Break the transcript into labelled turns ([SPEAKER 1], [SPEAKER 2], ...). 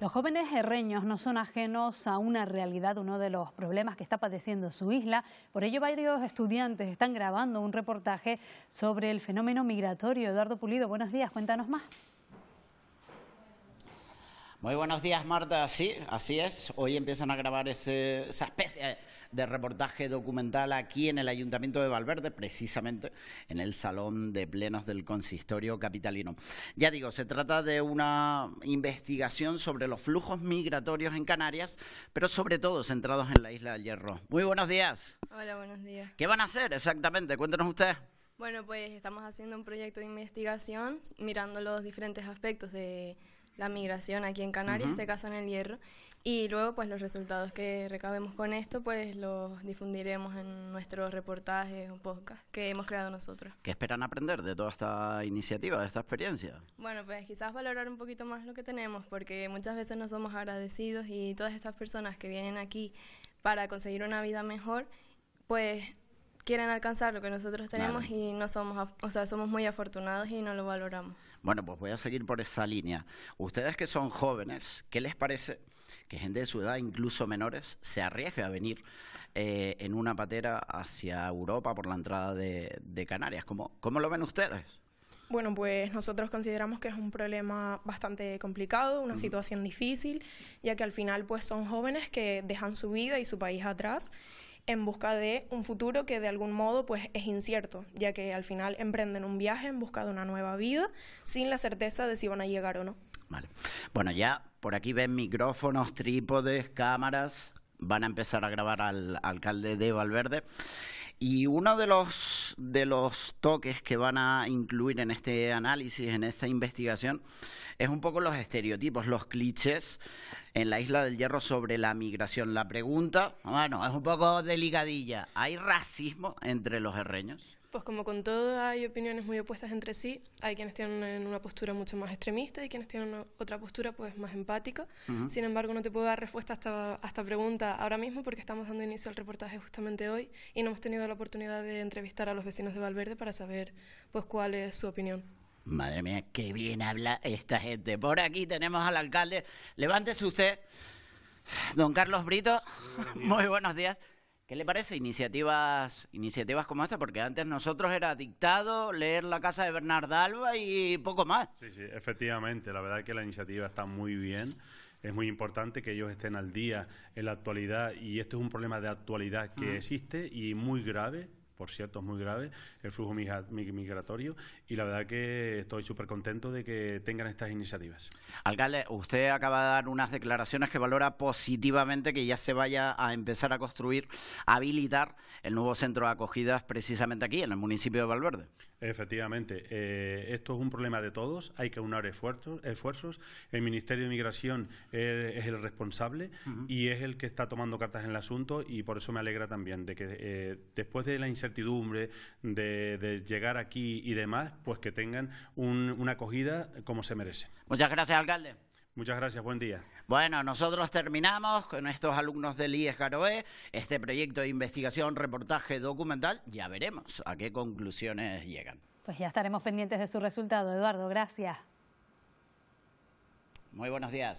[SPEAKER 1] Los jóvenes herreños no son ajenos a una realidad, uno de los problemas que está padeciendo su isla. Por ello, varios estudiantes están grabando un reportaje sobre el fenómeno migratorio. Eduardo Pulido, buenos días, cuéntanos más. Muy buenos días, Marta. Sí, así es. Hoy empiezan a grabar esa especie de reportaje documental aquí en el Ayuntamiento de Valverde, precisamente en el Salón de Plenos del Consistorio Capitalino. Ya digo, se trata de una investigación sobre los flujos migratorios en Canarias, pero sobre todo centrados en la isla del Hierro. Muy buenos días.
[SPEAKER 2] Hola, buenos días. ¿Qué van a
[SPEAKER 1] hacer exactamente? Cuéntenos ustedes.
[SPEAKER 2] Bueno, pues estamos haciendo un proyecto de investigación mirando los diferentes aspectos de la migración aquí en Canarias, en este caso en el Hierro, y luego pues los resultados que recabemos con esto pues los difundiremos en nuestros reportajes o podcast que hemos creado nosotros.
[SPEAKER 1] ¿Qué esperan aprender de toda esta iniciativa, de esta experiencia?
[SPEAKER 2] Bueno, pues quizás valorar un poquito más lo que tenemos porque muchas veces no somos agradecidos y todas estas personas que vienen aquí para conseguir una vida mejor, pues quieren alcanzar lo que nosotros tenemos y no somos, o sea, somos muy afortunados y no lo valoramos.
[SPEAKER 1] Bueno, pues voy a seguir por esa línea. Ustedes que son jóvenes, ¿qué les parece que gente de su edad, incluso menores, se arriesgue a venir eh, en una patera hacia Europa por la entrada de, Canarias? ¿Cómo, ¿Cómo lo ven ustedes?
[SPEAKER 2] Bueno, pues nosotros consideramos que es un problema bastante complicado, una situación difícil, ya que al final pues son jóvenes que dejan su vida y su país atrás en busca de un futuro que de algún modo pues es incierto, ya que al final emprenden un viaje en busca de una nueva vida sin la certeza de si van a llegar o no. Vale.
[SPEAKER 1] Bueno, ya por aquí ven micrófonos, trípodes, cámaras. Van a empezar a grabar al alcalde de Valverde. Y uno de los de los toques que van a incluir en este análisis, en esta investigación, es un poco los estereotipos, los clichés en la isla del hierro sobre la migración. La pregunta, bueno, es un poco delicadilla. ¿Hay racismo entre los herreños?
[SPEAKER 2] Pues como con todo hay opiniones muy opuestas entre sí, hay quienes tienen una postura mucho más extremista y quienes tienen otra postura pues más empática. Sin embargo, no te puedo dar respuesta a esta pregunta ahora mismo porque estamos dando inicio al reportaje justamente hoy y no hemos tenido la oportunidad de entrevistar a los vecinos de Valverde para saber pues cuál es su opinión.
[SPEAKER 1] Madre mía, qué bien habla esta gente. Por aquí tenemos al alcalde. Levántese usted, don Carlos Brito. Muy buenos días. ¿Qué le parece iniciativas, iniciativas como esta? Porque antes nosotros era dictado leer La Casa de Bernard Alba y poco más.
[SPEAKER 3] Sí, sí, efectivamente. La verdad es que la iniciativa está muy bien. Es muy importante que ellos estén al día en la actualidad y esto es un problema de actualidad que existe y muy grave por cierto, es muy grave, el flujo migratorio, y la verdad que estoy súper contento de que tengan estas iniciativas. Alcalde,
[SPEAKER 1] usted acaba de dar unas declaraciones que valora positivamente que ya se vaya a empezar a construir, a habilitar el nuevo centro de acogidas precisamente aquí, en el municipio de Valverde.
[SPEAKER 3] Efectivamente, eh, esto es un problema de todos, hay que unir esfuerzos, esfuerzos. el Ministerio de Migración eh, es el responsable y es el que está tomando cartas en el asunto y por eso me alegra también de que eh, después de la incertidumbre de, llegar aquí y demás, pues que tengan una acogida como se merece. Muchas gracias, alcalde.
[SPEAKER 1] Muchas gracias, buen día. Bueno, nosotros terminamos con estos alumnos del IES Garoé, este proyecto de investigación, reportaje, documental. Ya veremos a qué conclusiones llegan.
[SPEAKER 2] Pues ya estaremos pendientes de su resultado, Eduardo. Gracias.
[SPEAKER 1] Muy buenos días.